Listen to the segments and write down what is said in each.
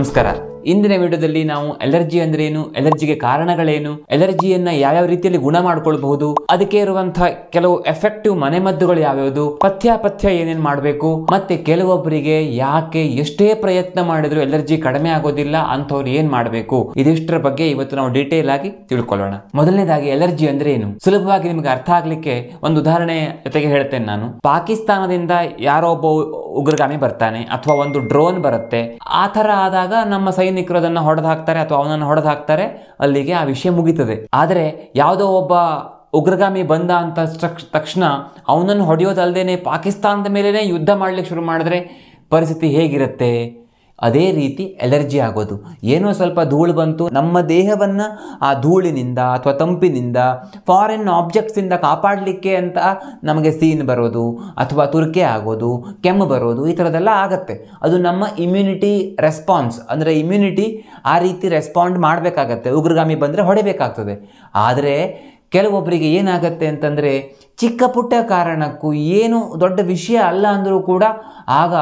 ನಮಸ್ಕಾರ ಇಂದಿನ ವಿಡಿಯೋದಲ್ಲಿ ನಾವು ಅಲರ್ಜಿ ಅಂದ್ರೆ ಏನು ಅಲರ್ಜಿಗೆ ಕಾರಣಗಳೇನು ಅಲರ್ಜಿಯನ್ನ ಯಾವ್ಯಾವ ರೀತಿಯಲ್ಲಿ ಗುಣ ಮಾಡ್ಕೊಳ್ಬಹುದು ಅದಕ್ಕೆ ಇರುವಂತಹ ಕೆಲವು ಎಫೆಕ್ಟಿವ್ ಮನೆಮದ್ದುಗಳು ಯಾವ್ಯಾವುದು ಪಥ್ಯ ಪಥ್ಯ ಏನೇನ್ ಮಾಡಬೇಕು ಮತ್ತೆ ಕೆಲವೊಬ್ಬರಿಗೆ ಯಾಕೆ ಎಷ್ಟೇ ಪ್ರಯತ್ನ ಮಾಡಿದ್ರು ಅಲರ್ಜಿ ಕಡಿಮೆ ಆಗೋದಿಲ್ಲ ಅಂತವ್ರು ಏನ್ ಮಾಡಬೇಕು ಇದಿಷ್ಟರ ಬಗ್ಗೆ ಇವತ್ತು ನಾವು ಡೀಟೇಲ್ ಆಗಿ ತಿಳ್ಕೊಳ್ಳೋಣ ಮೊದಲನೇದಾಗಿ ಅಲರ್ಜಿ ಅಂದ್ರೆ ಏನು ಸುಲಭವಾಗಿ ನಿಮ್ಗೆ ಅರ್ಥ ಆಗ್ಲಿಕ್ಕೆ ಒಂದು ಉದಾಹರಣೆ ಜೊತೆಗೆ ಹೇಳ್ತೇನೆ ನಾನು ಪಾಕಿಸ್ತಾನದಿಂದ ಯಾರೋ ಒಬ್ಬ ಉಗ್ರಗಾಮಿ ಬರ್ತಾನೆ ಅಥವಾ ಒಂದು ಡ್ರೋನ್ ಬರುತ್ತೆ ಆ ತರ ಆದಾಗ ನಮ್ಮ ಸೈನ್ಯ ಸೈನಿಕರದನ್ನು ಹೊಡೆದು ಹಾಕ್ತಾರೆ ಅಥವಾ ಅವನನ್ನು ಹೊಡೆದು ಹಾಕ್ತಾರೆ ಅಲ್ಲಿಗೆ ಆ ವಿಷಯ ಮುಗೀತದೆ ಆದರೆ ಯಾವುದೋ ಒಬ್ಬ ಉಗ್ರಗಾಮಿ ಬಂದ ಅಂತ ತಕ್ಷಣ ಅವನನ್ನು ಹೊಡೆಯೋದಲ್ಲದೇ ಪಾಕಿಸ್ತಾನದ ಮೇಲೇ ಯುದ್ಧ ಮಾಡಲಿಕ್ಕೆ ಶುರು ಮಾಡಿದ್ರೆ ಪರಿಸ್ಥಿತಿ ಹೇಗಿರುತ್ತೆ ಅದೇ ರೀತಿ ಎಲರ್ಜಿ ಆಗೋದು ಏನೋ ಸ್ವಲ್ಪ ಧೂಳು ಬಂತು ನಮ್ಮ ದೇಹವನ್ನು ಆ ಧೂಳಿನಿಂದ ಅಥವಾ ತಂಪಿನಿಂದ ಫಾರಿನ್ ಆಬ್ಜೆಕ್ಟ್ಸಿಂದ ಕಾಪಾಡಲಿಕ್ಕೆ ಅಂತ ನಮಗೆ ಸೀನ್ ಬರೋದು ಅಥವಾ ತುರ್ಕೆ ಆಗೋದು ಕೆಮ್ಮು ಬರೋದು ಈ ಥರದ್ದೆಲ್ಲ ಆಗುತ್ತೆ ಅದು ನಮ್ಮ ಇಮ್ಯುನಿಟಿ ರೆಸ್ಪಾನ್ಸ್ ಅಂದರೆ ಇಮ್ಯುನಿಟಿ ಆ ರೀತಿ ರೆಸ್ಪಾಂಡ್ ಮಾಡಬೇಕಾಗತ್ತೆ ಉಗ್ರಗಾಮಿ ಬಂದರೆ ಹೊಡೆಯಬೇಕಾಗ್ತದೆ ಆದರೆ ಕೆಲವೊಬ್ಬರಿಗೆ ಏನಾಗತ್ತೆ ಅಂತಂದರೆ ಚಿಕ್ಕ ಪುಟ್ಟ ಕಾರಣಕ್ಕೂ ಏನು ದೊಡ್ಡ ವಿಷಯ ಅಲ್ಲ ಅಂದರೂ ಕೂಡ ಆಗ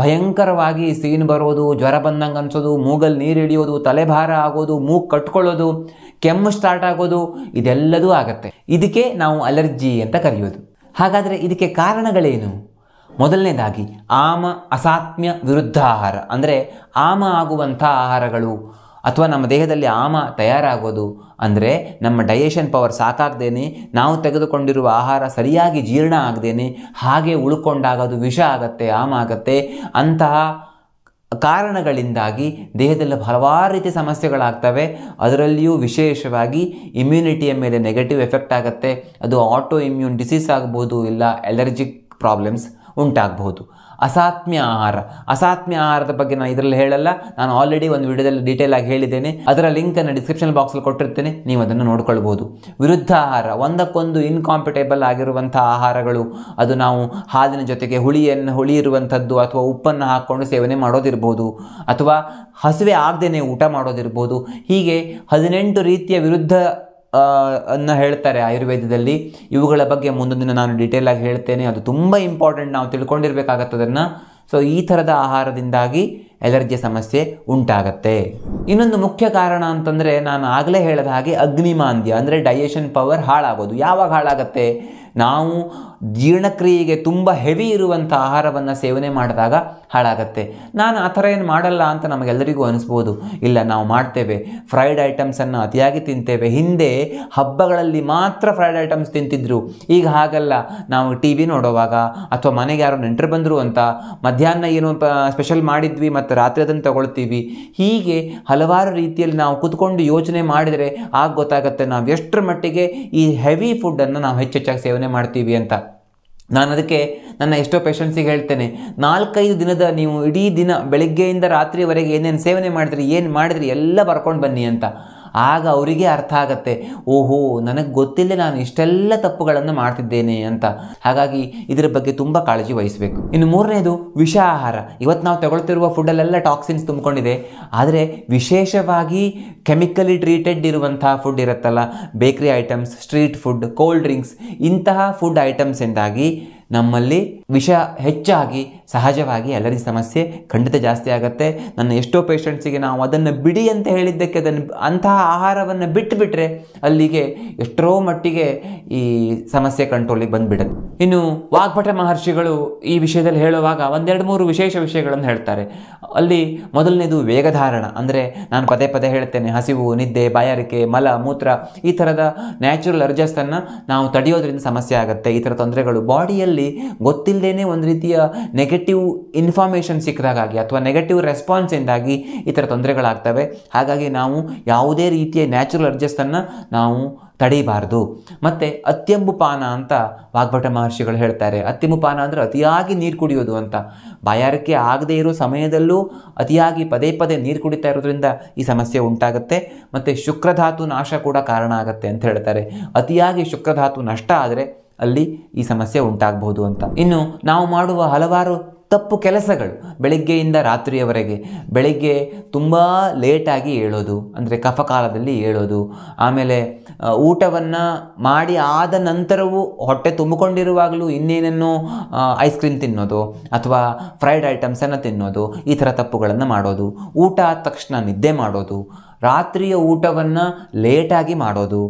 ಭಯಂಕರವಾಗಿ ಸೀನ್ ಬರೋದು ಜ್ವರ ಬಂದಂಗೆ ಅನಿಸೋದು ಮೂಗಲ್ಲಿ ನೀರು ಹಿಡಿಯೋದು ಭಾರ ಆಗೋದು ಮೂಗು ಕಟ್ಕೊಳ್ಳೋದು ಕೆಮ್ಮು ಸ್ಟಾರ್ಟ್ ಆಗೋದು ಇದೆಲ್ಲದೂ ಆಗತ್ತೆ ಇದಕ್ಕೆ ನಾವು ಅಲರ್ಜಿ ಅಂತ ಕರೆಯೋದು ಹಾಗಾದರೆ ಇದಕ್ಕೆ ಕಾರಣಗಳೇನು ಮೊದಲನೇದಾಗಿ ಆಮ ಅಸಾತ್ಮ್ಯ ವಿರುದ್ಧ ಆಹಾರ ಅಂದರೆ ಆಮ ಆಗುವಂಥ ಆಹಾರಗಳು ಅಥವಾ ನಮ್ಮ ದೇಹದಲ್ಲಿ ಆಮ ತಯಾರಾಗೋದು ಅಂದರೆ ನಮ್ಮ ಡೈಜೆಷನ್ ಪವರ್ ಸಾಕಾಗ್ದೇನೆ ನಾವು ತೆಗೆದುಕೊಂಡಿರುವ ಆಹಾರ ಸರಿಯಾಗಿ ಜೀರ್ಣ ಆಗದೇನೆ ಹಾಗೆ ಉಳ್ಕೊಂಡಾಗೋದು ವಿಷ ಆಗತ್ತೆ ಆಮ ಆಗತ್ತೆ ಅಂತಹ ಕಾರಣಗಳಿಂದಾಗಿ ದೇಹದಲ್ಲಿ ಹಲವಾರು ರೀತಿಯ ಸಮಸ್ಯೆಗಳಾಗ್ತವೆ ಅದರಲ್ಲಿಯೂ ವಿಶೇಷವಾಗಿ ಇಮ್ಯುನಿಟಿಯ ಮೇಲೆ ನೆಗೆಟಿವ್ ಎಫೆಕ್ಟ್ ಆಗುತ್ತೆ ಅದು ಆಟೋ ಇಮ್ಯೂನ್ ಡಿಸೀಸ್ ಆಗ್ಬೋದು ಇಲ್ಲ ಎಲರ್ಜಿಕ್ ಪ್ರಾಬ್ಲಮ್ಸ್ ಉಂಟಾಗಬಹುದು ಅಸಾತ್ಮ್ಯ ಆಹಾರ ಅಸಾತ್ಮ್ಯ ಆಹಾರದ ಬಗ್ಗೆ ನಾನು ಇದರಲ್ಲಿ ಹೇಳಲ್ಲ ನಾನು ಆಲ್ರೆಡಿ ಒಂದು ವಿಡಿಯೋದಲ್ಲಿ ಡೀಟೇಲ್ ಆಗಿ ಹೇಳಿದ್ದೇನೆ ಅದರ ಲಿಂಕನ್ನು ಡಿಸ್ಕ್ರಿಪ್ಷನ್ ಬಾಕ್ಸಲ್ಲಿ ಕೊಟ್ಟಿರ್ತೇನೆ ನೀವು ಅದನ್ನು ನೋಡ್ಕೊಳ್ಬೋದು ವಿರುದ್ಧ ಆಹಾರ ಒಂದಕ್ಕೊಂದು ಇನ್ಕಾಂಪಿಟೇಬಲ್ ಆಗಿರುವಂಥ ಆಹಾರಗಳು ಅದು ನಾವು ಹಾಲಿನ ಜೊತೆಗೆ ಹುಳಿಯನ್ನು ಹುಳಿ ಇರುವಂಥದ್ದು ಅಥವಾ ಉಪ್ಪನ್ನು ಹಾಕ್ಕೊಂಡು ಸೇವನೆ ಮಾಡೋದಿರ್ಬೋದು ಅಥವಾ ಹಸುವೆ ಆಗದೇನೆ ಊಟ ಮಾಡೋದಿರ್ಬೋದು ಹೀಗೆ ಹದಿನೆಂಟು ರೀತಿಯ ವಿರುದ್ಧ ಅನ್ನ ಹೇಳ್ತಾರೆ ಆಯುರ್ವೇದದಲ್ಲಿ ಇವುಗಳ ಬಗ್ಗೆ ಮುಂದೊಂದಿನ ನಾನು ಡೀಟೇಲಾಗಿ ಹೇಳ್ತೇನೆ ಅದು ತುಂಬ ಇಂಪಾರ್ಟೆಂಟ್ ನಾವು ತಿಳ್ಕೊಂಡಿರಬೇಕಾಗತ್ತದನ್ನು ಸೊ ಈ ಥರದ ಆಹಾರದಿಂದಾಗಿ ಎಲರ್ಜಿ ಸಮಸ್ಯೆ ಉಂಟಾಗತ್ತೆ ಇನ್ನೊಂದು ಮುಖ್ಯ ಕಾರಣ ಅಂತಂದರೆ ನಾನು ಆಗಲೇ ಹೇಳಿದ ಹಾಗೆ ಅಗ್ನಿಮಾಂದ್ಯ ಅಂದರೆ ಡೈಜೆಷನ್ ಪವರ್ ಹಾಳಾಗೋದು ಯಾವಾಗ ಹಾಳಾಗತ್ತೆ ನಾವು ಜೀರ್ಣಕ್ರಿಯೆಗೆ ತುಂಬ ಹೆವಿ ಇರುವಂಥ ಆಹಾರವನ್ನು ಸೇವನೆ ಮಾಡಿದಾಗ ಹಾಳಾಗತ್ತೆ ನಾನು ಆ ಥರ ಏನು ಮಾಡಲ್ಲ ಅಂತ ನಮಗೆಲ್ಲರಿಗೂ ಅನಿಸ್ಬೋದು ಇಲ್ಲ ನಾವು ಮಾಡ್ತೇವೆ ಫ್ರೈಡ್ ಐಟಮ್ಸನ್ನು ಅತಿಯಾಗಿ ತಿಂತೇವೆ ಹಿಂದೆ ಹಬ್ಬಗಳಲ್ಲಿ ಮಾತ್ರ ಫ್ರೈಡ್ ಐಟಮ್ಸ್ ತಿಂತಿದ್ರು ಈಗ ಹಾಗಲ್ಲ ನಾವು ಟಿ ವಿ ನೋಡೋವಾಗ ಅಥವಾ ಮನೆಗೆ ಯಾರೋ ನೆಂಟರು ಬಂದರು ಅಂತ ಮಧ್ಯಾಹ್ನ ಏನು ಸ್ಪೆಷಲ್ ಮಾಡಿದ್ವಿ ಮತ್ತು ರಾತ್ರಿ ಅದನ್ನು ತಗೊಳ್ತೀವಿ ಹೀಗೆ ಹಲವಾರು ರೀತಿಯಲ್ಲಿ ನಾವು ಕೂತ್ಕೊಂಡು ಯೋಚನೆ ಮಾಡಿದರೆ ಆಗ ಗೊತ್ತಾಗುತ್ತೆ ನಾವು ಎಷ್ಟರ ಮಟ್ಟಿಗೆ ಈ ಹೆವಿ ಫುಡ್ಡನ್ನು ನಾವು ಹೆಚ್ಚೆಚ್ಚಾಗಿ ಸೇವನೆ ಮಾಡ್ತೀವಿ ಅಂತ ನಾನು ಅದಕ್ಕೆ ನನ್ನ ಎಷ್ಟೋ ಪೇಷಂಟ್ಸಿಗೆ ಹೇಳ್ತೇನೆ ನಾಲ್ಕೈದು ದಿನದ ನೀವು ಇಡೀ ದಿನ ಬೆಳಗ್ಗೆಯಿಂದ ರಾತ್ರಿವರೆಗೆ ಏನೇನು ಸೇವನೆ ಮಾಡಿದ್ರಿ ಏನು ಮಾಡಿದ್ರಿ ಎಲ್ಲ ಬರ್ಕೊಂಡು ಬನ್ನಿ ಅಂತ ಆಗ ಅವರಿಗೆ ಅರ್ಥ ಆಗತ್ತೆ ಓಹೋ ನನಗೆ ಗೊತ್ತಿಲ್ಲ ನಾನು ಇಷ್ಟೆಲ್ಲ ತಪ್ಪುಗಳನ್ನು ಮಾಡ್ತಿದ್ದೇನೆ ಅಂತ ಹಾಗಾಗಿ ಇದರ ಬಗ್ಗೆ ತುಂಬ ಕಾಳಜಿ ವಹಿಸಬೇಕು ಇನ್ನು ಮೂರನೇದು ವಿಷ ಆಹಾರ ಇವತ್ತು ನಾವು ತಗೊಳ್ತಿರುವ ಫುಡ್ಡಲ್ಲೆಲ್ಲ ಟಾಕ್ಸಿನ್ಸ್ ತುಂಬಿಕೊಂಡಿದೆ ಆದರೆ ವಿಶೇಷವಾಗಿ ಕೆಮಿಕಲಿ ಟ್ರೀಟೆಡ್ ಇರುವಂಥ ಫುಡ್ ಇರುತ್ತಲ್ಲ bakery items street food cold drinks ಇಂತಹ ಫುಡ್ ಐಟಮ್ಸಿಂದಾಗಿ ನಮ್ಮಲ್ಲಿ ವಿಷ ಹೆಚ್ಚಾಗಿ ಸಹಜವಾಗಿ ಅಲರ್ಜಿ ಸಮಸ್ಯೆ ಖಂಡಿತ ಜಾಸ್ತಿ ಆಗುತ್ತೆ ನನ್ನ ಎಷ್ಟೋ ಪೇಷಂಟ್ಸಿಗೆ ನಾವು ಅದನ್ನು ಬಿಡಿ ಅಂತ ಹೇಳಿದ್ದಕ್ಕೆ ಅದನ್ನು ಅಂತಹ ಆಹಾರವನ್ನು ಬಿಟ್ಟುಬಿಟ್ರೆ ಅಲ್ಲಿಗೆ ಎಷ್ಟೋ ಮಟ್ಟಿಗೆ ಈ ಸಮಸ್ಯೆ ಕಂಟ್ರೋಲಿಗೆ ಬಂದುಬಿಡುತ್ತೆ ಇನ್ನು ವಾಗ್ಭಟ ಮಹರ್ಷಿಗಳು ಈ ವಿಷಯದಲ್ಲಿ ಹೇಳುವಾಗ ಒಂದೆರಡು ಮೂರು ವಿಶೇಷ ವಿಷಯಗಳನ್ನು ಹೇಳ್ತಾರೆ ಅಲ್ಲಿ ಮೊದಲನೇದು ವೇಗಧಾರಣ ಅಂದರೆ ನಾನು ಪದೇ ಪದೇ ಹೇಳ್ತೇನೆ ಹಸಿವು ನಿದ್ದೆ ಬಾಯಾರಿಕೆ ಮಲ ಮೂತ್ರ ಈ ಥರದ ನ್ಯಾಚುರಲ್ ಅರ್ಜಸ್ಸನ್ನು ನಾವು ತಡೆಯೋದ್ರಿಂದ ಸಮಸ್ಯೆ ಆಗುತ್ತೆ ಈ ಥರ ತೊಂದರೆಗಳು ಬಾಡಿಯಲ್ಲಿ ಮೈಂಡಲ್ಲಿ ಗೊತ್ತಿಲ್ಲದೇ ಒಂದು ರೀತಿಯ ನೆಗೆಟಿವ್ ಇನ್ಫಾರ್ಮೇಷನ್ ಸಿಕ್ಕದಾಗಿ ಅಥವಾ ನೆಗೆಟಿವ್ ರೆಸ್ಪಾನ್ಸಿಂದಾಗಿ ಈ ಥರ ತೊಂದರೆಗಳಾಗ್ತವೆ ಹಾಗಾಗಿ ನಾವು ಯಾವುದೇ ರೀತಿಯ ನ್ಯಾಚುರಲ್ ಅಡ್ಜಸ್ಟನ್ನು ನಾವು ತಡೀಬಾರ್ದು ಮತ್ತು ಅತ್ಯಂಬುಪಾನ ಅಂತ ವಾಗ್ಭಟ ಮಹರ್ಷಿಗಳು ಹೇಳ್ತಾರೆ ಅತ್ಯಂಬುಪಾನ ಅಂದರೆ ಅತಿಯಾಗಿ ನೀರು ಕುಡಿಯೋದು ಅಂತ ಬಾಯಾರಿಕೆ ಆಗದೇ ಇರೋ ಸಮಯದಲ್ಲೂ ಅತಿಯಾಗಿ ಪದೇ ಪದೇ ನೀರು ಕುಡಿತಾ ಇರೋದ್ರಿಂದ ಈ ಸಮಸ್ಯೆ ಉಂಟಾಗುತ್ತೆ ಮತ್ತು ಶುಕ್ರಧಾತು ನಾಶ ಕೂಡ ಕಾರಣ ಆಗುತ್ತೆ ಅಂತ ಹೇಳ್ತಾರೆ ಅತಿಯಾಗಿ ಶುಕ್ರಧಾತು ನಷ್ಟ ಆದರೆ ಅಲ್ಲಿ ಈ ಸಮಸ್ಯೆ ಉಂಟಾಗಬಹುದು ಅಂತ ಇನ್ನು ನಾವು ಮಾಡುವ ಹಲವಾರು ತಪ್ಪು ಕೆಲಸಗಳು ಬೆಳಗ್ಗೆಯಿಂದ ರಾತ್ರಿಯವರೆಗೆ ಬೆಳಗ್ಗೆ ತುಂಬ ಲೇಟಾಗಿ ಏಳೋದು ಅಂದರೆ ಕಫಕಾಲದಲ್ಲಿ ಏಳೋದು ಆಮೇಲೆ ಊಟವನ್ನು ಮಾಡಿ ಆದ ನಂತರವೂ ಹೊಟ್ಟೆ ತುಂಬಿಕೊಂಡಿರುವಾಗಲೂ ಇನ್ನೇನನ್ನು ಐಸ್ ಕ್ರೀಮ್ ತಿನ್ನೋದು ಅಥವಾ ಫ್ರೈಡ್ ಐಟಮ್ಸನ್ನು ತಿನ್ನೋದು ಈ ಥರ ತಪ್ಪುಗಳನ್ನು ಮಾಡೋದು ಊಟ ಆದ ತಕ್ಷಣ ನಿದ್ದೆ ಮಾಡೋದು ರಾತ್ರಿಯ ಊಟವನ್ನು ಲೇಟಾಗಿ ಮಾಡೋದು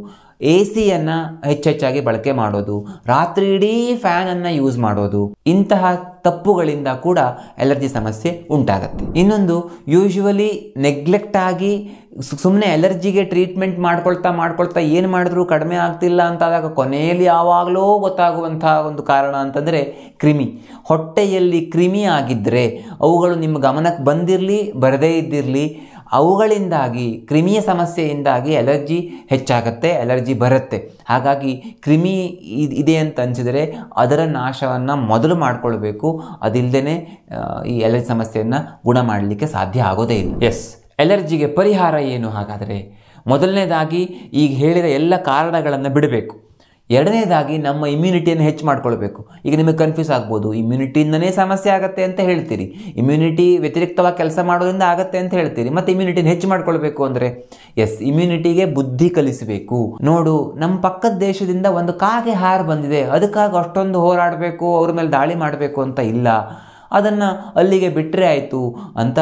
ಎ ಸಿಯನ್ನು ಹೆಚ್ಚೆಚ್ಚಾಗಿ ಬಳಕೆ ಮಾಡೋದು ರಾತ್ರಿ ಇಡೀ ಫ್ಯಾನನ್ನು ಯೂಸ್ ಮಾಡೋದು ಇಂತಹ ತಪ್ಪುಗಳಿಂದ ಕೂಡ ಎಲರ್ಜಿ ಸಮಸ್ಯೆ ಉಂಟಾಗುತ್ತೆ ಇನ್ನೊಂದು ಯೂಶ್ವಲಿ ನೆಗ್ಲೆಕ್ಟ್ ಆಗಿ ಸುಮ್ಮನೆ ಎಲರ್ಜಿಗೆ ಟ್ರೀಟ್ಮೆಂಟ್ ಮಾಡ್ಕೊಳ್ತಾ ಮಾಡ್ಕೊಳ್ತಾ ಏನು ಮಾಡಿದ್ರೂ ಕಡಿಮೆ ಆಗ್ತಿಲ್ಲ ಅಂತಾದಾಗ ಕೊನೆಯಲ್ಲಿ ಯಾವಾಗಲೂ ಗೊತ್ತಾಗುವಂತಹ ಒಂದು ಕಾರಣ ಅಂತಂದರೆ ಕ್ರಿಮಿ ಹೊಟ್ಟೆಯಲ್ಲಿ ಕ್ರಿಮಿ ಆಗಿದ್ದರೆ ಅವುಗಳು ನಿಮ್ಮ ಗಮನಕ್ಕೆ ಬಂದಿರಲಿ ಬರದೇ ಇದ್ದಿರಲಿ ಅವುಗಳಿಂದಾಗಿ ಕ್ರಿಮಿಯ ಸಮಸ್ಯೆಯಿಂದಾಗಿ ಎಲರ್ಜಿ ಹೆಚ್ಚಾಗುತ್ತೆ ಎಲರ್ಜಿ ಬರುತ್ತೆ ಹಾಗಾಗಿ ಕ್ರಿಮಿ ಇದೆ ಅಂತ ಅನಿಸಿದರೆ ಅದರ ನಾಶವನ್ನು ಮೊದಲು ಮಾಡಿಕೊಳ್ಬೇಕು ಅದಿಲ್ಲದೇ ಈ ಎಲರ್ಜಿ ಸಮಸ್ಯೆಯನ್ನು ಗುಣ ಮಾಡಲಿಕ್ಕೆ ಸಾಧ್ಯ ಆಗೋದೇ ಇಲ್ಲ ಎಸ್ ಎಲರ್ಜಿಗೆ ಪರಿಹಾರ ಏನು ಹಾಗಾದರೆ ಮೊದಲನೇದಾಗಿ ಈಗ ಹೇಳಿದ ಎಲ್ಲ ಕಾರಣಗಳನ್ನು ಬಿಡಬೇಕು ಎರಡನೇದಾಗಿ ನಮ್ಮ ಇಮ್ಯುನಿಟಿಯನ್ನು ಹೆಚ್ಚು ಮಾಡ್ಕೊಳ್ಬೇಕು ಈಗ ನಿಮಗೆ ಕನ್ಫ್ಯೂಸ್ ಆಗ್ಬೋದು ಇಮ್ಯುನಿಟಿಯಿಂದನೇ ಸಮಸ್ಯೆ ಆಗುತ್ತೆ ಅಂತ ಹೇಳ್ತೀರಿ ಇಮ್ಯುನಿಟಿ ವ್ಯತಿರಿಕ್ತವಾಗಿ ಕೆಲಸ ಮಾಡೋದ್ರಿಂದ ಆಗುತ್ತೆ ಅಂತ ಹೇಳ್ತೀರಿ ಮತ್ತು ಇಮ್ಯುನಿಟಿನ ಹೆಚ್ಚು ಮಾಡ್ಕೊಳ್ಬೇಕು ಅಂದರೆ ಎಸ್ ಇಮ್ಯುನಿಟಿಗೆ ಬುದ್ಧಿ ಕಲಿಸಬೇಕು ನೋಡು ನಮ್ಮ ಪಕ್ಕದ ದೇಶದಿಂದ ಒಂದು ಕಾಗೆ ಹಾರ ಬಂದಿದೆ ಅದಕ್ಕಾಗಿ ಅಷ್ಟೊಂದು ಹೋರಾಡಬೇಕು ಅವ್ರ ಮೇಲೆ ದಾಳಿ ಮಾಡಬೇಕು ಅಂತ ಇಲ್ಲ ಅದನ್ನು ಅಲ್ಲಿಗೆ ಬಿಟ್ಟರೆ ಆಯಿತು ಅಂತ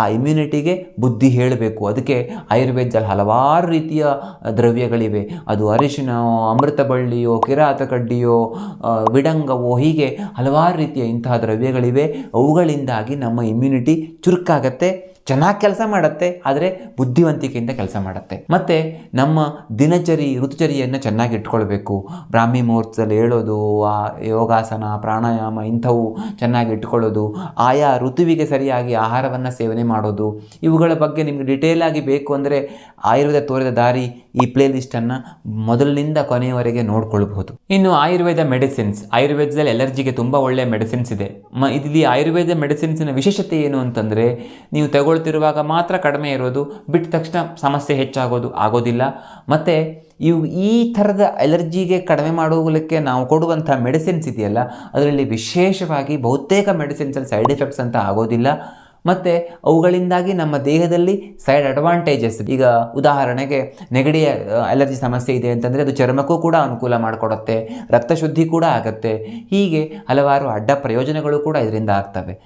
ಆ ಇಮ್ಯುನಿಟಿಗೆ ಬುದ್ಧಿ ಹೇಳಬೇಕು ಅದಕ್ಕೆ ಆಯುರ್ವೇದದಲ್ಲಿ ಹಲವಾರು ರೀತಿಯ ದ್ರವ್ಯಗಳಿವೆ ಅದು ಅರಿಶಿನ ಅಮೃತ ಬಳ್ಳಿಯೋ ಕಿರಾತ ಕಡ್ಡಿಯೋ ವಿಡಂಗವೋ ಹೀಗೆ ಹಲವಾರು ರೀತಿಯ ಇಂತಹ ದ್ರವ್ಯಗಳಿವೆ ಅವುಗಳಿಂದಾಗಿ ನಮ್ಮ ಇಮ್ಯುನಿಟಿ ಚುರುಕಾಗತ್ತೆ ಚೆನ್ನಾಗಿ ಕೆಲಸ ಮಾಡುತ್ತೆ ಆದರೆ ಬುದ್ಧಿವಂತಿಕೆಯಿಂದ ಕೆಲಸ ಮಾಡುತ್ತೆ ಮತ್ತು ನಮ್ಮ ದಿನಚರಿ ಋತುಚರಿಯನ್ನು ಚೆನ್ನಾಗಿ ಇಟ್ಕೊಳ್ಬೇಕು ಬ್ರಾಹ್ಮಿ ಮುಹೂರ್ತದಲ್ಲಿ ಹೇಳೋದು ಆ ಯೋಗಾಸನ ಪ್ರಾಣಾಯಾಮ ಇಂಥವು ಚೆನ್ನಾಗಿ ಇಟ್ಕೊಳ್ಳೋದು ಆಯಾ ಋತುವಿಗೆ ಸರಿಯಾಗಿ ಆಹಾರವನ್ನು ಸೇವನೆ ಮಾಡೋದು ಇವುಗಳ ಬಗ್ಗೆ ನಿಮಗೆ ಆಗಿ ಬೇಕು ಅಂದರೆ ಆಯುರ್ವೇದ ತೋರಿದ ದಾರಿ ಈ ಪ್ಲೇ ಲಿಸ್ಟನ್ನು ಮೊದಲಿನಿಂದ ಕೊನೆಯವರೆಗೆ ನೋಡ್ಕೊಳ್ಬಹುದು ಇನ್ನು ಆಯುರ್ವೇದ ಮೆಡಿಸಿನ್ಸ್ ಆಯುರ್ವೇದದಲ್ಲಿ ಎಲರ್ಜಿಗೆ ತುಂಬ ಒಳ್ಳೆಯ ಮೆಡಿಸಿನ್ಸ್ ಇದೆ ಮ ಇಲ್ಲಿ ಆಯುರ್ವೇದ ಮೆಡಿಸಿನ್ಸಿನ ವಿಶೇಷತೆ ಏನು ಅಂತಂದರೆ ನೀವು ತಗೊಳ್ಳೋ ತೊಗೊಳ್ತಿರುವಾಗ ಮಾತ್ರ ಕಡಿಮೆ ಇರೋದು ಬಿಟ್ಟ ತಕ್ಷಣ ಸಮಸ್ಯೆ ಹೆಚ್ಚಾಗೋದು ಆಗೋದಿಲ್ಲ ಮತ್ತು ಇವು ಈ ಥರದ ಎಲರ್ಜಿಗೆ ಕಡಿಮೆ ಮಾಡುವುದಕ್ಕೆ ನಾವು ಕೊಡುವಂಥ ಮೆಡಿಸಿನ್ಸ್ ಇದೆಯಲ್ಲ ಅದರಲ್ಲಿ ವಿಶೇಷವಾಗಿ ಬಹುತೇಕ ಮೆಡಿಸಿನ್ಸಲ್ಲಿ ಸೈಡ್ ಎಫೆಕ್ಟ್ಸ್ ಅಂತ ಆಗೋದಿಲ್ಲ ಮತ್ತು ಅವುಗಳಿಂದಾಗಿ ನಮ್ಮ ದೇಹದಲ್ಲಿ ಸೈಡ್ ಅಡ್ವಾಂಟೇಜಸ್ ಈಗ ಉದಾಹರಣೆಗೆ ನೆಗಡಿಯ ಅಲರ್ಜಿ ಸಮಸ್ಯೆ ಇದೆ ಅಂತಂದರೆ ಅದು ಚರ್ಮಕ್ಕೂ ಕೂಡ ಅನುಕೂಲ ಮಾಡಿಕೊಡುತ್ತೆ ರಕ್ತ ಶುದ್ಧಿ ಕೂಡ ಆಗುತ್ತೆ ಹೀಗೆ ಹಲವಾರು ಅಡ್ಡ ಪ್ರಯೋಜನಗಳು ಕೂಡ ಇದರಿಂದ ಆಗ್ತವೆ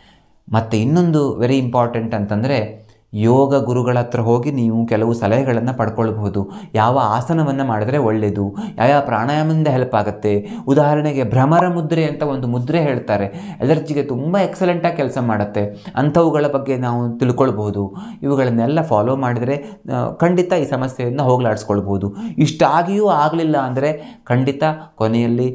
ಮತ್ತು ಇನ್ನೊಂದು ವೆರಿ ಇಂಪಾರ್ಟೆಂಟ್ ಅಂತಂದರೆ ಯೋಗ ಗುರುಗಳ ಹತ್ರ ಹೋಗಿ ನೀವು ಕೆಲವು ಸಲಹೆಗಳನ್ನು ಪಡ್ಕೊಳ್ಬಹುದು ಯಾವ ಆಸನವನ್ನು ಮಾಡಿದ್ರೆ ಒಳ್ಳೆಯದು ಯಾವ ಪ್ರಾಣಾಯಾಮದಿಂದ ಹೆಲ್ಪ್ ಆಗುತ್ತೆ ಉದಾಹರಣೆಗೆ ಭ್ರಮರ ಮುದ್ರೆ ಅಂತ ಒಂದು ಮುದ್ರೆ ಹೇಳ್ತಾರೆ ಎಲರ್ಜಿಗೆ ತುಂಬ ಎಕ್ಸಲೆಂಟಾಗಿ ಕೆಲಸ ಮಾಡುತ್ತೆ ಅಂಥವುಗಳ ಬಗ್ಗೆ ನಾವು ತಿಳ್ಕೊಳ್ಬಹುದು ಇವುಗಳನ್ನೆಲ್ಲ ಫಾಲೋ ಮಾಡಿದರೆ ಖಂಡಿತ ಈ ಸಮಸ್ಯೆಯನ್ನು ಹೋಗಲಾಡಿಸ್ಕೊಳ್ಬೋದು ಇಷ್ಟಾಗಿಯೂ ಆಗಲಿಲ್ಲ ಅಂದರೆ ಖಂಡಿತ ಕೊನೆಯಲ್ಲಿ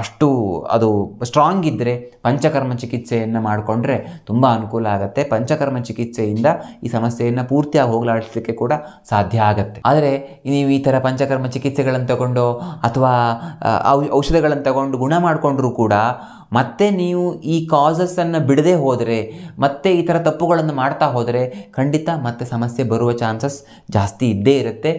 ಅಷ್ಟು ಅದು ಸ್ಟ್ರಾಂಗ್ ಇದ್ದರೆ ಪಂಚಕರ್ಮ ಚಿಕಿತ್ಸೆಯನ್ನು ಮಾಡಿಕೊಂಡ್ರೆ ತುಂಬ ಅನುಕೂಲ ಆಗುತ್ತೆ ಪಂಚಕರ್ಮ ಚಿಕಿತ್ಸೆಯಿಂದ ಈ ಸಮಸ್ಯೆಯನ್ನು ಪೂರ್ತಿಯಾಗಿ ಹೋಗಲಾಡಿಸಲಿಕ್ಕೆ ಕೂಡ ಸಾಧ್ಯ ಆಗುತ್ತೆ ಆದರೆ ನೀವು ಈ ಥರ ಪಂಚಕರ್ಮ ಚಿಕಿತ್ಸೆಗಳನ್ನು ತಗೊಂಡು ಅಥವಾ ಔಷಧಗಳನ್ನು ತಗೊಂಡು ಗುಣ ಮಾಡಿಕೊಂಡ್ರೂ ಕೂಡ ಮತ್ತೆ ನೀವು ಈ ಕಾಸಸ್ಸನ್ನು ಬಿಡದೆ ಹೋದರೆ ಮತ್ತೆ ಈ ಥರ ತಪ್ಪುಗಳನ್ನು ಮಾಡ್ತಾ ಹೋದರೆ ಖಂಡಿತ ಮತ್ತೆ ಸಮಸ್ಯೆ ಬರುವ ಚಾನ್ಸಸ್ ಜಾಸ್ತಿ ಇದ್ದೇ ಇರುತ್ತೆ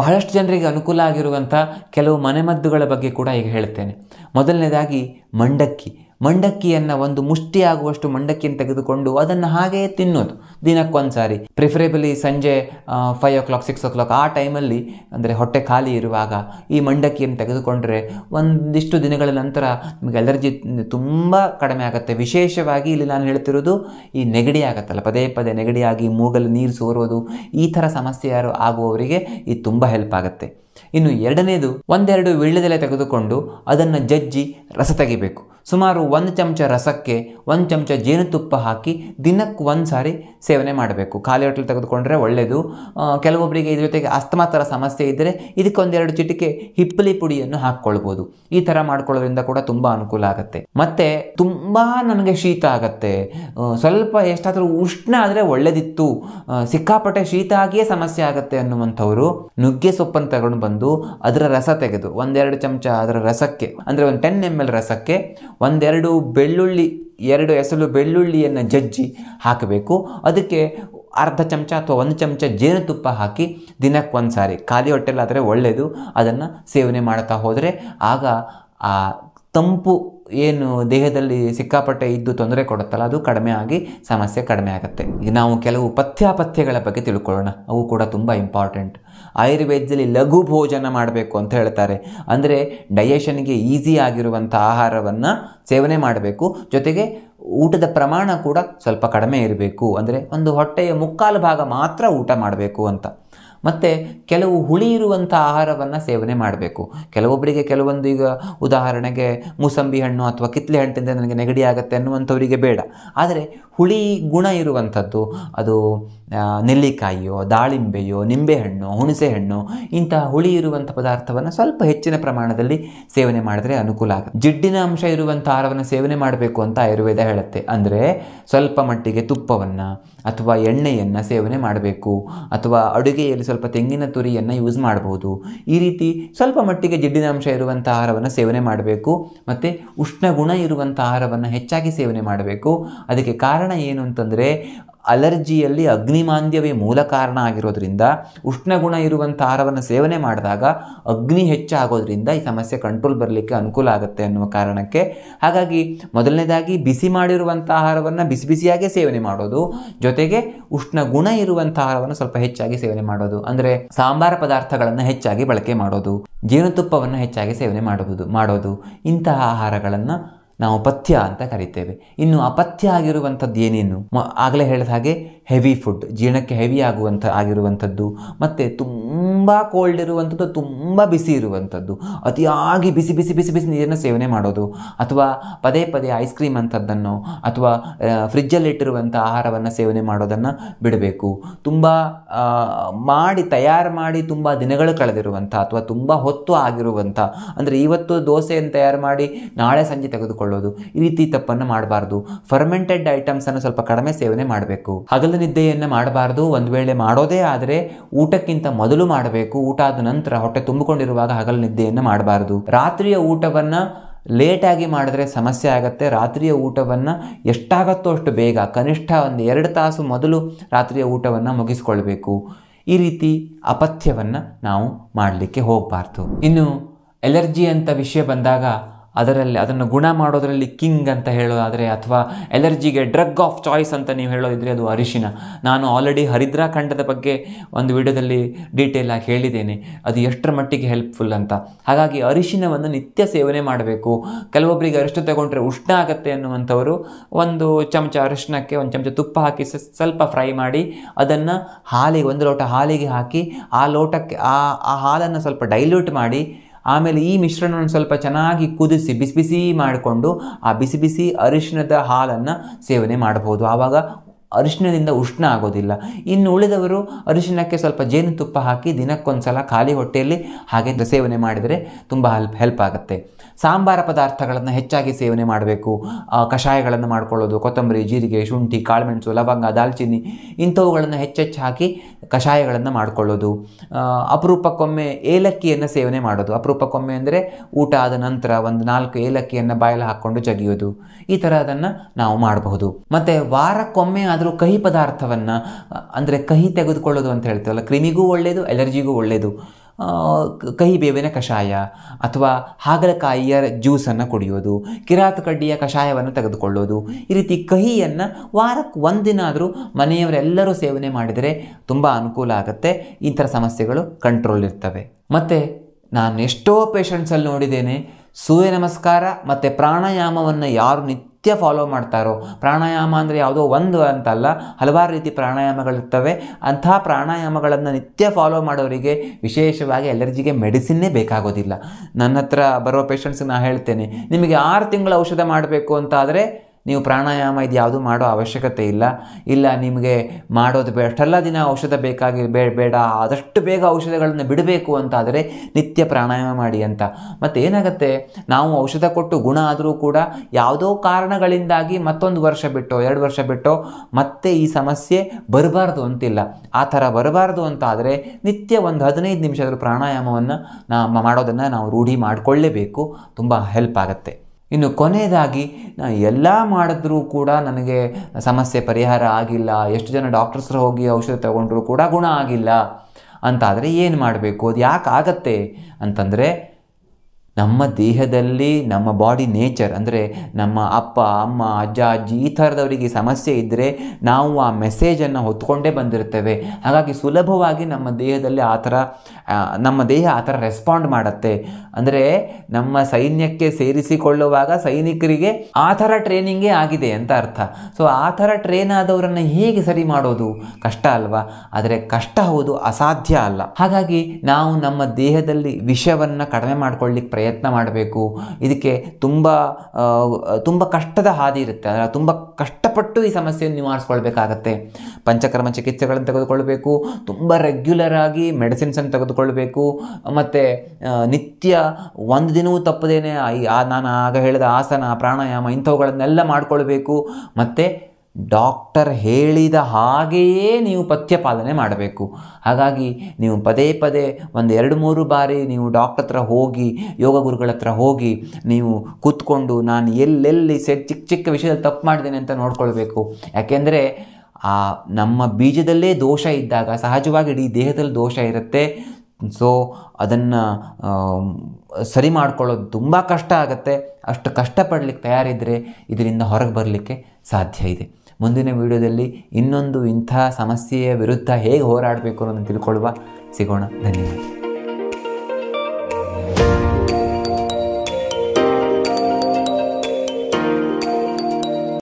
ಬಹಳಷ್ಟು ಜನರಿಗೆ ಅನುಕೂಲ ಆಗಿರುವಂಥ ಕೆಲವು ಮನೆಮದ್ದುಗಳ ಬಗ್ಗೆ ಕೂಡ ಈಗ ಹೇಳ್ತೇನೆ ಮೊದಲನೇದಾಗಿ ಮಂಡಕ್ಕಿ ಮಂಡಕ್ಕಿಯನ್ನು ಒಂದು ಮುಷ್ಟಿಯಾಗುವಷ್ಟು ಮಂಡಕ್ಕಿಯನ್ನು ತೆಗೆದುಕೊಂಡು ಅದನ್ನು ಹಾಗೆಯೇ ತಿನ್ನೋದು ದಿನಕ್ಕೊಂದು ಸಾರಿ ಪ್ರಿಫರೇಬಲಿ ಸಂಜೆ five o'clock six o'clock ಆ ಟೈಮಲ್ಲಿ ಅಂದರೆ ಹೊಟ್ಟೆ ಖಾಲಿ ಇರುವಾಗ ಈ ಮಂಡಕ್ಕಿಯನ್ನು ತೆಗೆದುಕೊಂಡ್ರೆ ಒಂದಿಷ್ಟು ದಿನಗಳ ನಂತರ ನಿಮಗೆ ಅಲರ್ಜಿ ತುಂಬ ಕಡಿಮೆ ಆಗುತ್ತೆ ವಿಶೇಷವಾಗಿ ಇಲ್ಲಿ ನಾನು ಹೇಳ್ತಿರೋದು ಈ ನೆಗಡಿ ಆಗುತ್ತಲ್ಲ ಪದೇ ಪದೇ ನೆಗಡಿಯಾಗಿ ಮೂಗಲು ನೀರು ಸೋರೋದು ಈ ಥರ ಸಮಸ್ಯೆ ಯಾರು ಆಗುವವರಿಗೆ ಇದು ತುಂಬ ಹೆಲ್ಪ್ ಆಗುತ್ತೆ ಇನ್ನು ಎರಡನೇದು ಒಂದೆರಡು ವೀಳ್ಯದೆಲೆ ತೆಗೆದುಕೊಂಡು ಅದನ್ನು ಜಜ್ಜಿ ರಸ ತೆಗಿಬೇಕು ಸುಮಾರು ಒಂದು ಚಮಚ ರಸಕ್ಕೆ ಒಂದು ಚಮಚ ಜೇನುತುಪ್ಪ ಹಾಕಿ ದಿನಕ್ಕೆ ಒಂದು ಸಾರಿ ಸೇವನೆ ಮಾಡಬೇಕು ಖಾಲಿ ಹೊಟ್ಟೆಲಿ ತೆಗೆದುಕೊಂಡ್ರೆ ಒಳ್ಳೆಯದು ಕೆಲವೊಬ್ಬರಿಗೆ ಇದ್ರ ಜೊತೆಗೆ ಅಸ್ತಮಾ ಥರ ಸಮಸ್ಯೆ ಇದ್ದರೆ ಇದಕ್ಕೊಂದೆರಡು ಚಿಟಿಕೆ ಹಿಪ್ಪಲಿ ಪುಡಿಯನ್ನು ಹಾಕ್ಕೊಳ್ಬೋದು ಈ ಥರ ಮಾಡ್ಕೊಳ್ಳೋದ್ರಿಂದ ಕೂಡ ತುಂಬ ಅನುಕೂಲ ಆಗುತ್ತೆ ಮತ್ತು ತುಂಬ ನನಗೆ ಶೀತ ಆಗುತ್ತೆ ಸ್ವಲ್ಪ ಎಷ್ಟಾದರೂ ಉಷ್ಣ ಆದರೆ ಒಳ್ಳೆದಿತ್ತು ಸಿಕ್ಕಾಪಟ್ಟೆ ಶೀತ ಆಗಿಯೇ ಸಮಸ್ಯೆ ಆಗುತ್ತೆ ಅನ್ನುವಂಥವರು ನುಗ್ಗೆ ಸೊಪ್ಪನ್ನು ತಗೊಂಡು ಬಂದು ತಂದು ಅದರ ರಸ ತೆಗೆದು ಒಂದೆರಡು ಚಮಚ ಅದರ ರಸಕ್ಕೆ ಅಂದರೆ ಒಂದು ಟೆನ್ ಎಮ್ ಎಲ್ ರಸಕ್ಕೆ ಒಂದೆರಡು ಬೆಳ್ಳುಳ್ಳಿ ಎರಡು ಎಸಲು ಬೆಳ್ಳುಳ್ಳಿಯನ್ನು ಜಜ್ಜಿ ಹಾಕಬೇಕು ಅದಕ್ಕೆ ಅರ್ಧ ಚಮಚ ಅಥವಾ ಒಂದು ಚಮಚ ಜೇನುತುಪ್ಪ ಹಾಕಿ ದಿನಕ್ಕೆ ಒಂದು ಸಾರಿ ಖಾಲಿ ಹೊಟ್ಟೆಲ್ಲಾದರೆ ಒಳ್ಳೆಯದು ಅದನ್ನು ಸೇವನೆ ಮಾಡ್ತಾ ಹೋದರೆ ಆಗ ಆ ತಂಪು ಏನು ದೇಹದಲ್ಲಿ ಸಿಕ್ಕಾಪಟ್ಟೆ ಇದ್ದು ತೊಂದರೆ ಕೊಡುತ್ತಲ್ಲ ಅದು ಕಡಿಮೆ ಆಗಿ ಸಮಸ್ಯೆ ಕಡಿಮೆ ಆಗುತ್ತೆ ಈಗ ನಾವು ಕೆಲವು ಪಥ್ಯಾಪಥ್ಯಗಳ ಬಗ್ಗೆ ತಿಳ್ಕೊಳ್ಳೋಣ ಅವು ಕೂಡ ತುಂಬ ಇಂಪಾರ್ಟೆಂಟ್ ಆಯುರ್ವೇದದಲ್ಲಿ ಲಘು ಭೋಜನ ಮಾಡಬೇಕು ಅಂತ ಹೇಳ್ತಾರೆ ಅಂದರೆ ಡೈಜೆಷನ್ಗೆ ಈಸಿ ಆಗಿರುವಂಥ ಆಹಾರವನ್ನು ಸೇವನೆ ಮಾಡಬೇಕು ಜೊತೆಗೆ ಊಟದ ಪ್ರಮಾಣ ಕೂಡ ಸ್ವಲ್ಪ ಕಡಿಮೆ ಇರಬೇಕು ಅಂದರೆ ಒಂದು ಹೊಟ್ಟೆಯ ಮುಕ್ಕಾಲು ಭಾಗ ಮಾತ್ರ ಊಟ ಮಾಡಬೇಕು ಅಂತ ಮತ್ತು ಕೆಲವು ಹುಳಿ ಇರುವಂಥ ಆಹಾರವನ್ನು ಸೇವನೆ ಮಾಡಬೇಕು ಕೆಲವೊಬ್ಬರಿಗೆ ಕೆಲವೊಂದು ಈಗ ಉದಾಹರಣೆಗೆ ಮೂಸಂಬಿ ಹಣ್ಣು ಅಥವಾ ಕಿತ್ಲೆ ಹಣ್ಣಿಂದ ನನಗೆ ನೆಗಡಿ ಆಗುತ್ತೆ ಅನ್ನುವಂಥವರಿಗೆ ಬೇಡ ಆದರೆ ಹುಳಿ ಗುಣ ಇರುವಂಥದ್ದು ಅದು ನೆಲ್ಲಿಕಾಯಿಯೋ ದಾಳಿಂಬೆಯೋ ನಿಂಬೆಹಣ್ಣು ಹುಣಸೆಹಣ್ಣು ಇಂತಹ ಹುಳಿ ಇರುವಂಥ ಪದಾರ್ಥವನ್ನು ಸ್ವಲ್ಪ ಹೆಚ್ಚಿನ ಪ್ರಮಾಣದಲ್ಲಿ ಸೇವನೆ ಮಾಡಿದ್ರೆ ಅನುಕೂಲ ಆಗುತ್ತೆ ಜಿಡ್ಡಿನ ಅಂಶ ಇರುವಂಥ ಆಹಾರವನ್ನು ಸೇವನೆ ಮಾಡಬೇಕು ಅಂತ ಆಯುರ್ವೇದ ಹೇಳುತ್ತೆ ಅಂದರೆ ಸ್ವಲ್ಪ ಮಟ್ಟಿಗೆ ತುಪ್ಪವನ್ನು ಅಥವಾ ಎಣ್ಣೆಯನ್ನು ಸೇವನೆ ಮಾಡಬೇಕು ಅಥವಾ ಅಡುಗೆಯಲ್ಲಿ ಸ್ವಲ್ಪ ತೆಂಗಿನ ತುರಿಯನ್ನು ಯೂಸ್ ಮಾಡಬಹುದು ಈ ರೀತಿ ಸ್ವಲ್ಪ ಮಟ್ಟಿಗೆ ಜಿಡ್ಡಿನ ಅಂಶ ಇರುವಂಥ ಆಹಾರವನ್ನು ಸೇವನೆ ಮಾಡಬೇಕು ಮತ್ತು ಉಷ್ಣಗುಣ ಇರುವಂಥ ಆಹಾರವನ್ನು ಹೆಚ್ಚಾಗಿ ಸೇವನೆ ಮಾಡಬೇಕು ಅದಕ್ಕೆ ಕಾರಣ ಏನು ಅಂತಂದರೆ ಅಲರ್ಜಿಯಲ್ಲಿ ಅಗ್ನಿಮಾಂದ್ಯವೇ ಮೂಲ ಕಾರಣ ಆಗಿರೋದ್ರಿಂದ ಉಷ್ಣಗುಣ ಇರುವಂಥ ಆಹಾರವನ್ನು ಸೇವನೆ ಮಾಡಿದಾಗ ಅಗ್ನಿ ಹೆಚ್ಚಾಗೋದ್ರಿಂದ ಈ ಸಮಸ್ಯೆ ಕಂಟ್ರೋಲ್ ಬರಲಿಕ್ಕೆ ಅನುಕೂಲ ಆಗುತ್ತೆ ಅನ್ನುವ ಕಾರಣಕ್ಕೆ ಹಾಗಾಗಿ ಮೊದಲನೇದಾಗಿ ಬಿಸಿ ಮಾಡಿರುವಂಥ ಆಹಾರವನ್ನು ಬಿಸಿ ಬಿಸಿಯಾಗೇ ಸೇವನೆ ಮಾಡೋದು ಜೊತೆಗೆ ಉಷ್ಣಗುಣ ಇರುವಂಥ ಆಹಾರವನ್ನು ಸ್ವಲ್ಪ ಹೆಚ್ಚಾಗಿ ಸೇವನೆ ಮಾಡೋದು ಅಂದರೆ ಸಾಂಬಾರ ಪದಾರ್ಥಗಳನ್ನು ಹೆಚ್ಚಾಗಿ ಬಳಕೆ ಮಾಡೋದು ಜೇನುತುಪ್ಪವನ್ನು ಹೆಚ್ಚಾಗಿ ಸೇವನೆ ಮಾಡಬಹುದು ಮಾಡೋದು ಇಂತಹ ಆಹಾರಗಳನ್ನು ನಾವು ಪಥ್ಯ ಅಂತ ಕರಿತೇವೆ ಇನ್ನು ಅಪಥ್ಯ ಆಗಿರುವಂಥದ್ದು ಏನೇನು ಆಗಲೇ ಹೇಳಿದ ಹಾಗೆ ಹೆವಿ ಫುಡ್ ಜೀರ್ಣಕ್ಕೆ ಹೆವಿ ಆಗುವಂಥ ಆಗಿರುವಂಥದ್ದು ಮತ್ತು ತುಂಬ ಕೋಲ್ಡ್ ಇರುವಂಥದ್ದು ತುಂಬ ಬಿಸಿ ಇರುವಂಥದ್ದು ಅತಿಯಾಗಿ ಬಿಸಿ ಬಿಸಿ ಬಿಸಿ ಬಿಸಿ ನೀರನ್ನು ಸೇವನೆ ಮಾಡೋದು ಅಥವಾ ಪದೇ ಪದೇ ಐಸ್ ಕ್ರೀಮ್ ಅಂಥದ್ದನ್ನು ಅಥವಾ ಫ್ರಿಜ್ಜಲ್ಲಿಟ್ಟಿರುವಂಥ ಆಹಾರವನ್ನು ಸೇವನೆ ಮಾಡೋದನ್ನು ಬಿಡಬೇಕು ತುಂಬ ಮಾಡಿ ತಯಾರು ಮಾಡಿ ತುಂಬ ದಿನಗಳು ಕಳೆದಿರುವಂಥ ಅಥವಾ ತುಂಬ ಹೊತ್ತು ಆಗಿರುವಂಥ ಅಂದರೆ ಇವತ್ತು ದೋಸೆಯನ್ನು ತಯಾರು ಮಾಡಿ ನಾಳೆ ಸಂಜೆ ತೆಗೆದುಕೊಳ್ಳೋದು ಈ ರೀತಿ ತಪ್ಪನ್ನು ಮಾಡಬಾರ್ದು ಫರ್ಮೆಂಟೆಡ್ ಐಟಮ್ಸನ್ನು ಸ್ವಲ್ಪ ಕಡಿಮೆ ಸೇವನೆ ಮಾಡಬೇಕು ಹಗಲು ನಿದ್ದೆಯನ್ನು ಮಾಡಬಾರ್ದು ಒಂದು ವೇಳೆ ಮಾಡೋದೇ ಆದರೆ ಊಟಕ್ಕಿಂತ ಮೊದಲು ಮಾಡಬೇಕು ಊಟ ಆದ ನಂತರ ಹೊಟ್ಟೆ ತುಂಬಿಕೊಂಡಿರುವಾಗ ಹಗಲು ನಿದ್ದೆಯನ್ನು ಮಾಡಬಾರ್ದು ರಾತ್ರಿಯ ಊಟವನ್ನು ಲೇಟಾಗಿ ಮಾಡಿದ್ರೆ ಸಮಸ್ಯೆ ಆಗುತ್ತೆ ರಾತ್ರಿಯ ಊಟವನ್ನು ಎಷ್ಟಾಗತ್ತೋ ಅಷ್ಟು ಬೇಗ ಕನಿಷ್ಠ ಒಂದು ಎರಡು ತಾಸು ಮೊದಲು ರಾತ್ರಿಯ ಊಟವನ್ನು ಮುಗಿಸ್ಕೊಳ್ಬೇಕು ಈ ರೀತಿ ಅಪಥ್ಯವನ್ನು ನಾವು ಮಾಡಲಿಕ್ಕೆ ಹೋಗಬಾರ್ದು ಇನ್ನು ಎಲರ್ಜಿ ಅಂತ ವಿಷಯ ಬಂದಾಗ ಅದರಲ್ಲಿ ಅದನ್ನು ಗುಣ ಮಾಡೋದರಲ್ಲಿ ಕಿಂಗ್ ಅಂತ ಹೇಳೋದಾದರೆ ಅಥವಾ ಎಲರ್ಜಿಗೆ ಡ್ರಗ್ ಆಫ್ ಚಾಯ್ಸ್ ಅಂತ ನೀವು ಹೇಳೋದಿದ್ರೆ ಅದು ಅರಿಶಿನ ನಾನು ಆಲ್ರೆಡಿ ಹರಿದ್ರಾಖಂಡದ ಬಗ್ಗೆ ಒಂದು ವಿಡಿಯೋದಲ್ಲಿ ಡೀಟೇಲ್ ಆಗಿ ಹೇಳಿದ್ದೇನೆ ಅದು ಎಷ್ಟರ ಮಟ್ಟಿಗೆ ಹೆಲ್ಪ್ಫುಲ್ ಅಂತ ಹಾಗಾಗಿ ಅರಿಶಿನವನ್ನು ನಿತ್ಯ ಸೇವನೆ ಮಾಡಬೇಕು ಕೆಲವೊಬ್ಬರಿಗೆ ಅರಿಶಿನ ತಗೊಂಡ್ರೆ ಉಷ್ಣ ಆಗುತ್ತೆ ಅನ್ನುವಂಥವರು ಒಂದು ಚಮಚ ಅರಿಶಿನಕ್ಕೆ ಒಂದು ಚಮಚ ತುಪ್ಪ ಹಾಕಿ ಸ್ವಲ್ಪ ಫ್ರೈ ಮಾಡಿ ಅದನ್ನು ಹಾಲಿಗೆ ಒಂದು ಲೋಟ ಹಾಲಿಗೆ ಹಾಕಿ ಆ ಲೋಟಕ್ಕೆ ಆ ಆ ಹಾಲನ್ನು ಸ್ವಲ್ಪ ಡೈಲ್ಯೂಟ್ ಮಾಡಿ ಆಮೇಲೆ ಈ ಮಿಶ್ರಣವನ್ನು ಸ್ವಲ್ಪ ಚೆನ್ನಾಗಿ ಕುದಿಸಿ ಬಿಸಿ ಬಿಸಿ ಮಾಡಿಕೊಂಡು ಆ ಬಿಸಿ ಬಿಸಿ ಅರಿಶಿನದ ಹಾಲನ್ನು ಸೇವನೆ ಮಾಡಬಹುದು ಆವಾಗ ಅರಿಶಿಣದಿಂದ ಉಷ್ಣ ಆಗೋದಿಲ್ಲ ಇನ್ನು ಉಳಿದವರು ಅರಿಶಿಣಕ್ಕೆ ಸ್ವಲ್ಪ ಜೇನುತುಪ್ಪ ಹಾಕಿ ದಿನಕ್ಕೊಂದು ಸಲ ಖಾಲಿ ಹೊಟ್ಟೆಯಲ್ಲಿ ಹಾಗೆ ಸೇವನೆ ಮಾಡಿದರೆ ತುಂಬ ಹೆಲ್ಪ್ ಹೆಲ್ಪ್ ಆಗುತ್ತೆ ಸಾಂಬಾರ ಪದಾರ್ಥಗಳನ್ನು ಹೆಚ್ಚಾಗಿ ಸೇವನೆ ಮಾಡಬೇಕು ಕಷಾಯಗಳನ್ನು ಮಾಡ್ಕೊಳ್ಳೋದು ಕೊತ್ತಂಬರಿ ಜೀರಿಗೆ ಶುಂಠಿ ಕಾಳುಮೆಣಸು ಲವಂಗ ದಾಲ್ಚಿನ್ನಿ ಇಂಥವುಗಳನ್ನು ಹೆಚ್ಚೆಚ್ಚು ಹಾಕಿ ಕಷಾಯಗಳನ್ನು ಮಾಡಿಕೊಳ್ಳೋದು ಅಪರೂಪಕ್ಕೊಮ್ಮೆ ಏಲಕ್ಕಿಯನ್ನು ಸೇವನೆ ಮಾಡೋದು ಅಪರೂಪಕ್ಕೊಮ್ಮೆ ಅಂದರೆ ಊಟ ಆದ ನಂತರ ಒಂದು ನಾಲ್ಕು ಏಲಕ್ಕಿಯನ್ನು ಬಾಯಲ್ಲಿ ಹಾಕ್ಕೊಂಡು ಜಗಿಯೋದು ಈ ಥರ ಅದನ್ನು ನಾವು ಮಾಡಬಹುದು ಮತ್ತು ವಾರಕ್ಕೊಮ್ಮೆ ಏನಾದರೂ ಕಹಿ ಪದಾರ್ಥವನ್ನು ಅಂದರೆ ಕಹಿ ತೆಗೆದುಕೊಳ್ಳೋದು ಅಂತ ಹೇಳ್ತೇವಲ್ಲ ಕ್ರಿಮಿಗೂ ಒಳ್ಳೆಯದು ಎಲರ್ಜಿಗೂ ಒಳ್ಳೆಯದು ಕಹಿ ಬೇವಿನ ಕಷಾಯ ಅಥವಾ ಹಾಗಲಕಾಯಿಯ ಜ್ಯೂಸನ್ನು ಕುಡಿಯೋದು ಕಿರಾತಕಡ್ಡಿಯ ಕಷಾಯವನ್ನು ತೆಗೆದುಕೊಳ್ಳೋದು ಈ ರೀತಿ ಕಹಿಯನ್ನು ವಾರಕ್ಕೆ ಒಂದಿನ ಆದರೂ ಮನೆಯವರೆಲ್ಲರೂ ಸೇವನೆ ಮಾಡಿದರೆ ತುಂಬ ಅನುಕೂಲ ಆಗುತ್ತೆ ಈ ಥರ ಸಮಸ್ಯೆಗಳು ಕಂಟ್ರೋಲ್ ಇರ್ತವೆ ಮತ್ತು ನಾನು ಎಷ್ಟೋ ಪೇಷಂಟ್ಸಲ್ಲಿ ನೋಡಿದ್ದೇನೆ ಸೂರ್ಯ ನಮಸ್ಕಾರ ಮತ್ತು ಪ್ರಾಣಾಯಾಮವನ್ನು ಯಾರು ನಿತ್ಯ ನಿತ್ಯ ಫಾಲೋ ಮಾಡ್ತಾರೋ ಪ್ರಾಣಾಯಾಮ ಅಂದರೆ ಯಾವುದೋ ಒಂದು ಅಂತಲ್ಲ ಹಲವಾರು ರೀತಿ ಪ್ರಾಣಾಯಾಮಗಳಿರ್ತವೆ ಅಂಥ ಪ್ರಾಣಾಯಾಮಗಳನ್ನು ನಿತ್ಯ ಫಾಲೋ ಮಾಡೋರಿಗೆ ವಿಶೇಷವಾಗಿ ಎಲರ್ಜಿಗೆ ಮೆಡಿಸಿನ್ನೇ ಬೇಕಾಗೋದಿಲ್ಲ ನನ್ನ ಹತ್ರ ಬರೋ ಪೇಷಂಟ್ಸ್ಗೆ ನಾನು ಹೇಳ್ತೇನೆ ನಿಮಗೆ ಆರು ತಿಂಗಳ ಔಷಧ ಮಾಡಬೇಕು ಅಂತ ನೀವು ಪ್ರಾಣಾಯಾಮ ಇದು ಯಾವುದೂ ಮಾಡೋ ಅವಶ್ಯಕತೆ ಇಲ್ಲ ಇಲ್ಲ ನಿಮಗೆ ಮಾಡೋದು ಬೇ ಅಷ್ಟೆಲ್ಲ ದಿನ ಔಷಧ ಬೇಕಾಗಿ ಬೇ ಬೇಡ ಆದಷ್ಟು ಬೇಗ ಔಷಧಗಳನ್ನು ಬಿಡಬೇಕು ಅಂತಾದರೆ ನಿತ್ಯ ಪ್ರಾಣಾಯಾಮ ಮಾಡಿ ಅಂತ ಮತ್ತು ಏನಾಗುತ್ತೆ ನಾವು ಔಷಧ ಕೊಟ್ಟು ಗುಣ ಆದರೂ ಕೂಡ ಯಾವುದೋ ಕಾರಣಗಳಿಂದಾಗಿ ಮತ್ತೊಂದು ವರ್ಷ ಬಿಟ್ಟೋ ಎರಡು ವರ್ಷ ಬಿಟ್ಟೋ ಮತ್ತೆ ಈ ಸಮಸ್ಯೆ ಬರಬಾರ್ದು ಅಂತಿಲ್ಲ ಆ ಥರ ಬರಬಾರ್ದು ಅಂತಾದರೆ ನಿತ್ಯ ಒಂದು ಹದಿನೈದು ನಿಮಿಷದ ಪ್ರಾಣಾಯಾಮವನ್ನು ನಾ ಮಾಡೋದನ್ನು ನಾವು ರೂಢಿ ಮಾಡಿಕೊಳ್ಳೇಬೇಕು ತುಂಬ ಹೆಲ್ಪ್ ಆಗುತ್ತೆ ಇನ್ನು ಕೊನೆಯದಾಗಿ ನಾನು ಎಲ್ಲ ಮಾಡಿದ್ರೂ ಕೂಡ ನನಗೆ ಸಮಸ್ಯೆ ಪರಿಹಾರ ಆಗಿಲ್ಲ ಎಷ್ಟು ಜನ ಡಾಕ್ಟರ್ಸ್ ಹೋಗಿ ಔಷಧ ತಗೊಂಡ್ರೂ ಕೂಡ ಗುಣ ಆಗಿಲ್ಲ ಅಂತಾದರೆ ಏನು ಮಾಡಬೇಕು ಅದು ಯಾಕೆ ಆಗತ್ತೆ ಅಂತಂದರೆ ನಮ್ಮ ದೇಹದಲ್ಲಿ ನಮ್ಮ ಬಾಡಿ ನೇಚರ್ ಅಂದರೆ ನಮ್ಮ ಅಪ್ಪ ಅಮ್ಮ ಅಜ್ಜ ಅಜ್ಜಿ ಈ ಥರದವರಿಗೆ ಸಮಸ್ಯೆ ಇದ್ದರೆ ನಾವು ಆ ಮೆಸೇಜನ್ನು ಹೊತ್ಕೊಂಡೇ ಬಂದಿರ್ತೇವೆ ಹಾಗಾಗಿ ಸುಲಭವಾಗಿ ನಮ್ಮ ದೇಹದಲ್ಲಿ ಆ ಥರ ನಮ್ಮ ದೇಹ ಆ ಥರ ರೆಸ್ಪಾಂಡ್ ಮಾಡುತ್ತೆ ಅಂದರೆ ನಮ್ಮ ಸೈನ್ಯಕ್ಕೆ ಸೇರಿಸಿಕೊಳ್ಳುವಾಗ ಸೈನಿಕರಿಗೆ ಆ ಥರ ಟ್ರೈನಿಂಗೇ ಆಗಿದೆ ಅಂತ ಅರ್ಥ ಸೊ ಆ ಥರ ಟ್ರೈನ್ ಆದವರನ್ನು ಹೇಗೆ ಸರಿ ಮಾಡೋದು ಕಷ್ಟ ಅಲ್ವಾ ಆದರೆ ಕಷ್ಟ ಹೌದು ಅಸಾಧ್ಯ ಅಲ್ಲ ಹಾಗಾಗಿ ನಾವು ನಮ್ಮ ದೇಹದಲ್ಲಿ ವಿಷವನ್ನು ಕಡಿಮೆ ಮಾಡಿಕೊಳ್ಳಿಕ್ಕೆ ಪ್ರಯತ್ನ ಮಾಡಬೇಕು ಇದಕ್ಕೆ ತುಂಬ ತುಂಬ ಕಷ್ಟದ ಹಾದಿ ಇರುತ್ತೆ ಅಂದರೆ ತುಂಬ ಕಷ್ಟಪಟ್ಟು ಈ ಸಮಸ್ಯೆಯನ್ನು ನಿವಾರಿಸ್ಕೊಳ್ಬೇಕಾಗತ್ತೆ ಪಂಚಕರ್ಮ ಚಿಕಿತ್ಸೆಗಳನ್ನು ತೆಗೆದುಕೊಳ್ಬೇಕು ತುಂಬ ರೆಗ್ಯುಲರ್ ಆಗಿ ಮೆಡಿಸಿನ್ಸನ್ನು ತೆಗೆದುಕೊಳ್ಬೇಕು ಮತ್ತು ನಿತ್ಯ ಒಂದು ದಿನವೂ ತಪ್ಪದೇನೆ ನಾನು ಆಗ ಹೇಳಿದ ಆಸನ ಪ್ರಾಣಾಯಾಮ ಇಂಥವುಗಳನ್ನೆಲ್ಲ ಮಾಡಿಕೊಳ್ಬೇಕು ಮತ್ತು ಡಾಕ್ಟರ್ ಹೇಳಿದ ಹಾಗೆಯೇ ನೀವು ಪಥ್ಯಪಾಲನೆ ಮಾಡಬೇಕು ಹಾಗಾಗಿ ನೀವು ಪದೇ ಪದೇ ಒಂದು ಎರಡು ಮೂರು ಬಾರಿ ನೀವು ಡಾಕ್ಟರ್ ಹತ್ರ ಹೋಗಿ ಯೋಗ ಗುರುಗಳ ಹತ್ರ ಹೋಗಿ ನೀವು ಕೂತ್ಕೊಂಡು ನಾನು ಎಲ್ಲೆಲ್ಲಿ ಸೆ ಚಿಕ್ಕ ಚಿಕ್ಕ ವಿಷಯದಲ್ಲಿ ತಪ್ಪು ಮಾಡಿದ್ದೇನೆ ಅಂತ ನೋಡ್ಕೊಳ್ಬೇಕು ಯಾಕೆಂದರೆ ಆ ನಮ್ಮ ಬೀಜದಲ್ಲೇ ದೋಷ ಇದ್ದಾಗ ಸಹಜವಾಗಿ ಇಡೀ ದೇಹದಲ್ಲಿ ದೋಷ ಇರುತ್ತೆ ಸೊ ಅದನ್ನು ಸರಿ ಮಾಡ್ಕೊಳ್ಳೋದು ತುಂಬ ಕಷ್ಟ ಆಗುತ್ತೆ ಅಷ್ಟು ಕಷ್ಟಪಡಲಿಕ್ಕೆ ತಯಾರಿದ್ದರೆ ಇದರಿಂದ ಹೊರಗೆ ಬರಲಿಕ್ಕೆ ಸಾಧ್ಯ ಇದೆ ಮುಂದಿನ ವಿಡಿಯೋದಲ್ಲಿ ಇನ್ನೊಂದು ಇಂಥ ಸಮಸ್ಯೆಯ ವಿರುದ್ಧ ಹೇಗೆ ಹೋರಾಡಬೇಕು ಅನ್ನೋದನ್ನು ತಿಳ್ಕೊಳ್ಳುವ ಸಿಗೋಣ ಧನ್ಯವಾದ